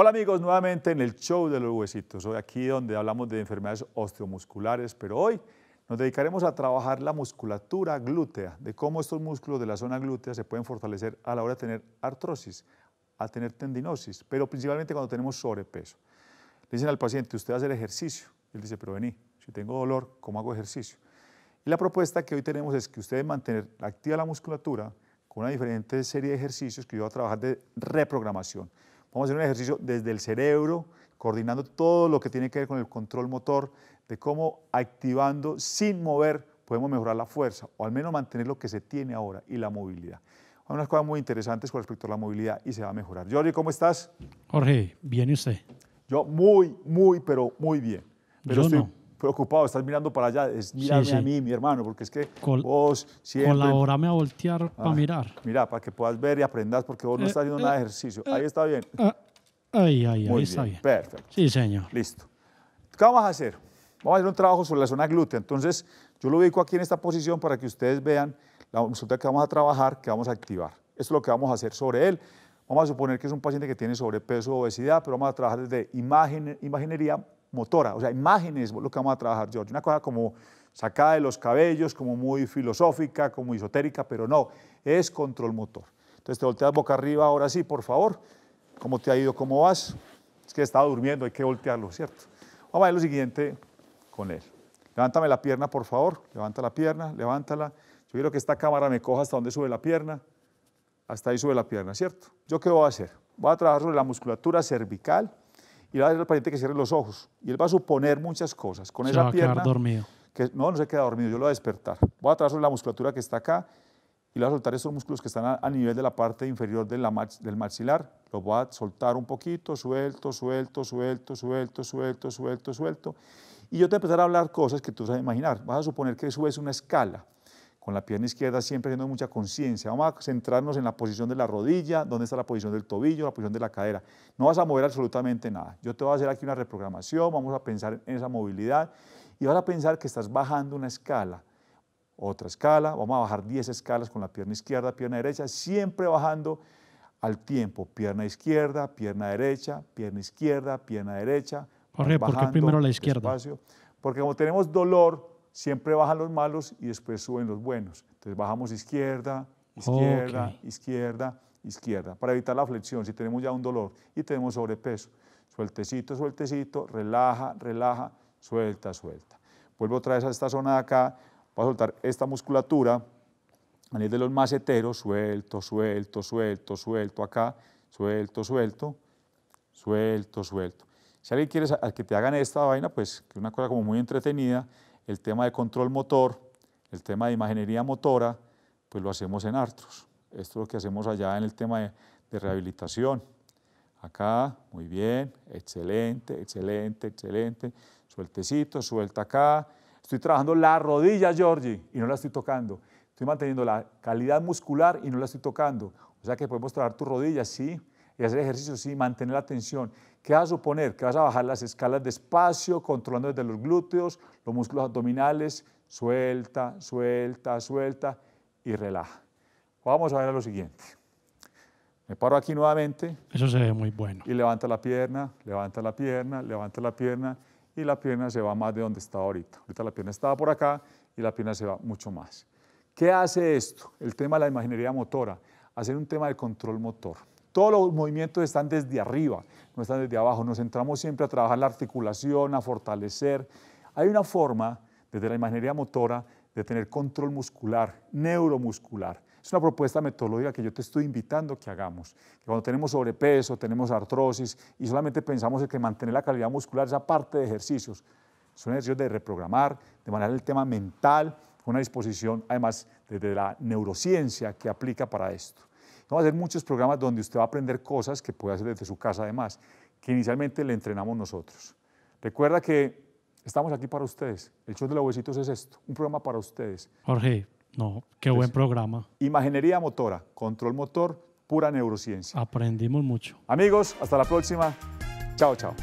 Hola amigos, nuevamente en el show de los huesitos, hoy aquí donde hablamos de enfermedades osteomusculares, pero hoy nos dedicaremos a trabajar la musculatura glútea, de cómo estos músculos de la zona glútea se pueden fortalecer a la hora de tener artrosis, a tener tendinosis, pero principalmente cuando tenemos sobrepeso. Le dicen al paciente, usted hace el ejercicio. Él dice, pero vení, si tengo dolor, ¿cómo hago ejercicio? Y la propuesta que hoy tenemos es que usted mantener activa la musculatura con una diferente serie de ejercicios que yo voy a trabajar de reprogramación. Vamos a hacer un ejercicio desde el cerebro, coordinando todo lo que tiene que ver con el control motor, de cómo activando sin mover podemos mejorar la fuerza o al menos mantener lo que se tiene ahora y la movilidad. Hay unas cosas muy interesantes con respecto a la movilidad y se va a mejorar. Jorge, ¿cómo estás? Jorge, bien y usted. Yo muy, muy, pero muy bien. Pero Yo preocupado, estás mirando para allá, es mírame a mí, mi hermano, porque es que vos siempre... Colaborame a voltear para ah, mirar. Mira, para que puedas ver y aprendas, porque vos no eh, estás haciendo eh, nada de ejercicio. Eh, ahí está bien. ahí, ahí, ahí bien, está bien. Perfecto. Sí, señor. Listo. ¿Qué vamos a hacer? Vamos a hacer un trabajo sobre la zona glútea. Entonces, yo lo ubico aquí en esta posición para que ustedes vean la consulta que vamos a trabajar, que vamos a activar. Esto es lo que vamos a hacer sobre él. Vamos a suponer que es un paciente que tiene sobrepeso o obesidad, pero vamos a trabajar desde imagen, imaginería motora, o sea, imágenes, lo que vamos a trabajar, George. Una cosa como sacada de los cabellos, como muy filosófica, como esotérica, pero no, es control motor. Entonces te volteas boca arriba, ahora sí, por favor. ¿Cómo te ha ido? ¿Cómo vas? Es que estado durmiendo, hay que voltearlo, ¿cierto? Vamos a ver lo siguiente con él. Levántame la pierna, por favor. Levanta la pierna, levántala. Yo quiero que esta cámara me coja hasta donde sube la pierna. Hasta ahí sube la pierna, ¿cierto? ¿Yo qué voy a hacer? Voy a trabajar sobre la musculatura cervical, y va a decir al paciente que cierre los ojos. Y él va a suponer muchas cosas. Con esa pierna. Quedar dormido. Que, no, no se queda dormido, yo lo voy a despertar. Voy a trazar sobre la musculatura que está acá y le voy a soltar estos músculos que están a, nivel de la parte inferior de del maxilar. Lo voy a soltar un poquito, suelto, suelto, suelto, suelto, suelto, suelto, suelto. Y yo te empezaré a hablar cosas que tú vas a imaginar. Vas a suponer que subes una escala con la pierna izquierda siempre haciendo mucha conciencia. Vamos a centrarnos en la posición de la rodilla, dónde está la posición del tobillo, la posición de la cadera. No vas a mover absolutamente nada. Yo te voy a hacer aquí una reprogramación, vamos a pensar en esa movilidad y vas a pensar que estás bajando una escala. Otra escala, vamos a bajar 10 escalas con la pierna izquierda, pierna derecha, siempre bajando al tiempo, pierna izquierda, pierna derecha, pierna izquierda, pierna derecha. Jorge, ¿por qué primero la izquierda? Porque como tenemos dolor, siempre bajan los malos y después suben los buenos. Entonces bajamos izquierda, izquierda, izquierda, izquierda, para evitar la flexión si tenemos ya un dolor y tenemos sobrepeso. Sueltecito, sueltecito, relaja, relaja, suelta, suelta. Vuelvo otra vez a esta zona de acá, para a soltar esta musculatura a nivel de los maceteros, suelto, suelto, suelto, suelto acá, suelto, suelto, suelto, suelto. Si alguien quiere que te hagan esta vaina, pues que una cosa como muy entretenida, el tema de control motor, el tema de imaginería motora, pues lo hacemos en Artros. Esto es lo que hacemos allá en el tema de, rehabilitación. Acá, muy bien, excelente, excelente, excelente. Sueltecito, suelta acá. Estoy trabajando la rodilla, Georgie, y no la estoy tocando. Estoy manteniendo la calidad muscular y no la estoy tocando. O sea que podemos trabajar tu rodilla, sí, y hacer ejercicio, sí, mantener la tensión. ¿Qué vas a suponer? Que vas a bajar las escalas despacio, controlando desde los glúteos, los músculos abdominales, suelta, suelta, suelta y relaja. Vamos a ver lo siguiente. Me paro aquí nuevamente. Eso se ve muy bueno. Y levanta la pierna, levanta la pierna, levanta la pierna y la pierna se va más de donde está ahorita. Ahorita la pierna estaba por acá y la pierna se va mucho más. ¿Qué hace esto? El tema de la imaginería motora. Hacer un tema de control motor. Todos los movimientos están desde arriba, no están desde abajo. Nos centramos siempre a trabajar la articulación, a fortalecer. Hay una forma, desde la imaginería motora, de tener control muscular, neuromuscular. Es una propuesta metodológica que yo te estoy invitando que hagamos. Que cuando tenemos sobrepeso, tenemos artrosis y solamente pensamos en que mantener la calidad muscular es parte de ejercicios. Son ejercicios de reprogramar, de manejar el tema mental, con una disposición además desde la neurociencia que aplica para esto. Vamos a hacer muchos programas donde usted va a aprender cosas que puede hacer desde su casa además, que inicialmente le entrenamos nosotros. Recuerda que estamos aquí para ustedes. El show de los huesitos es esto, un programa para ustedes. Jorge, no, qué buen programa. Imaginería motora, control motor, pura neurociencia. Aprendimos mucho. Amigos, hasta la próxima. Chao, chao.